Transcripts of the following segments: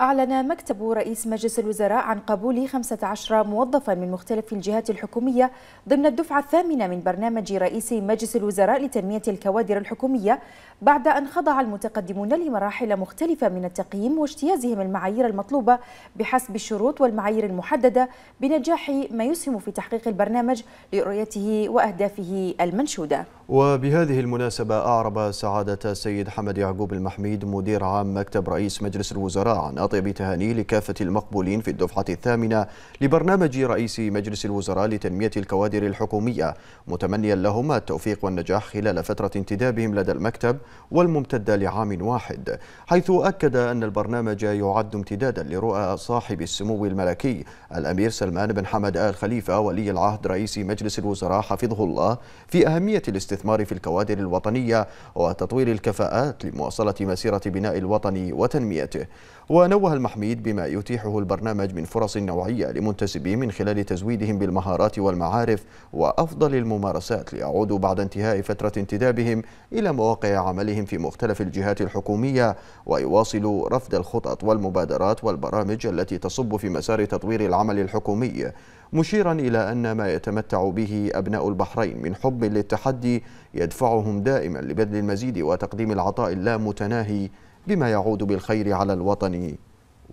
أعلن مكتب رئيس مجلس الوزراء عن قبول 15 موظفا من مختلف الجهات الحكومية ضمن الدفعة الثامنة من برنامج رئيس مجلس الوزراء لتنمية الكوادر الحكومية بعد أن خضع المتقدمون لمراحل مختلفة من التقييم واجتيازهم المعايير المطلوبة بحسب الشروط والمعايير المحددة بنجاح ما يسهم في تحقيق البرنامج لرؤيته وأهدافه المنشودة وبهذه المناسبة أعرب سعادة السيد حمد يعقوب المحميد مدير عام مكتب رئيس مجلس الوزراء عن أطيب تهاني لكافة المقبولين في الدفعة الثامنة لبرنامج رئيس مجلس الوزراء لتنمية الكوادر الحكومية متمنيا لهم التوفيق والنجاح خلال فترة انتدابهم لدى المكتب والممتدة لعام واحد حيث أكد أن البرنامج يعد امتدادا لرؤى صاحب السمو الملكي الأمير سلمان بن حمد آل خليفة ولي العهد رئيس مجلس الوزراء حفظه الله في أهمية الاستثمار الاستثمار في الكوادر الوطنية وتطوير الكفاءات لمواصلة مسيرة بناء الوطن وتنميته ونوه المحميد بما يتيحه البرنامج من فرص نوعية لمنتسبين من خلال تزويدهم بالمهارات والمعارف وأفضل الممارسات ليعودوا بعد انتهاء فترة انتدابهم إلى مواقع عملهم في مختلف الجهات الحكومية ويواصلوا رفض الخطط والمبادرات والبرامج التي تصب في مسار تطوير العمل الحكومي مشيرا إلى أن ما يتمتع به أبناء البحرين من حب للتحدي يدفعهم دائما لبذل المزيد وتقديم العطاء اللامتناهي بما يعود بالخير على الوطن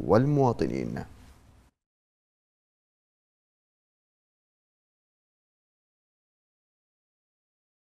والمواطنين